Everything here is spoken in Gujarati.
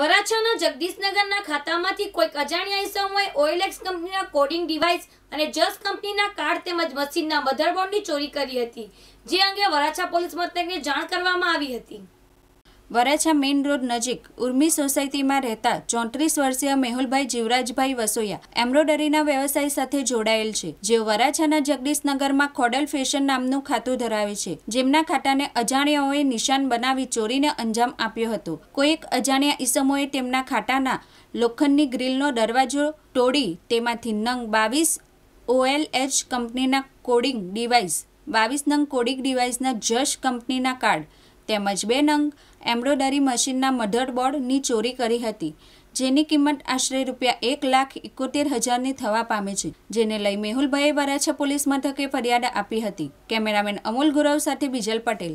વરાછાના જગદીશનગરના ખાતામાંથી કોઈક અજાણ્યા ઇસમોએ ઓઇલેક્સ કંપનીના કોડિંગ ડિવાઇસ અને જસ કંપનીના કાર્ડ તેમજ મશીનના મધરબોર્ડની ચોરી કરી હતી જે અંગે વરાછા પોલીસ મથકને જાણ કરવામાં આવી હતી વરાછા મેઇન રોડ નજીક ઉર્મી સોસાયટીમાં રહેતા ચોત્રીસ વર્ષીય મેહુલભાઈ જીવરાજભાઈ વસોયા એમ્બ્રોડરીના વ્યવસાય સાથે જોડાયેલ છે જેઓ વરાછાના જગદીશનગરમાં ખોડલ ફેશન નામનું ખાતું ધરાવે છે જેમના ખાતાને અજાણ્યાઓએ નિશાન બનાવી ચોરીને અંજામ આપ્યો હતો કોઈક અજાણ્યા ઈસમોએ તેમના ખાતાના લોખંડની ગ્રીલનો દરવાજો તોડી તેમાંથી નંગ બાવીસ ઓએલએચ કંપનીના કોડિંગ ડિવાઇસ બાવીસ નંગ કોડિંગ ડિવાઇસના જશ કંપનીના કાર્ડ તેમજ બે નંગ એમ્બ્રોડરી મશીનના મધર બોર્ડની ચોરી કરી હતી જેની કિંમત આશરે રૂપિયા એક લાખ એકોતેર હજારની થવા પામે છે જેને લઈ મેહુલભાઈએ વરાછા પોલીસ મથકે ફરિયાદ આપી હતી કેમેરામેન અમોલ ગુરવ સાથે બીજલ પટેલ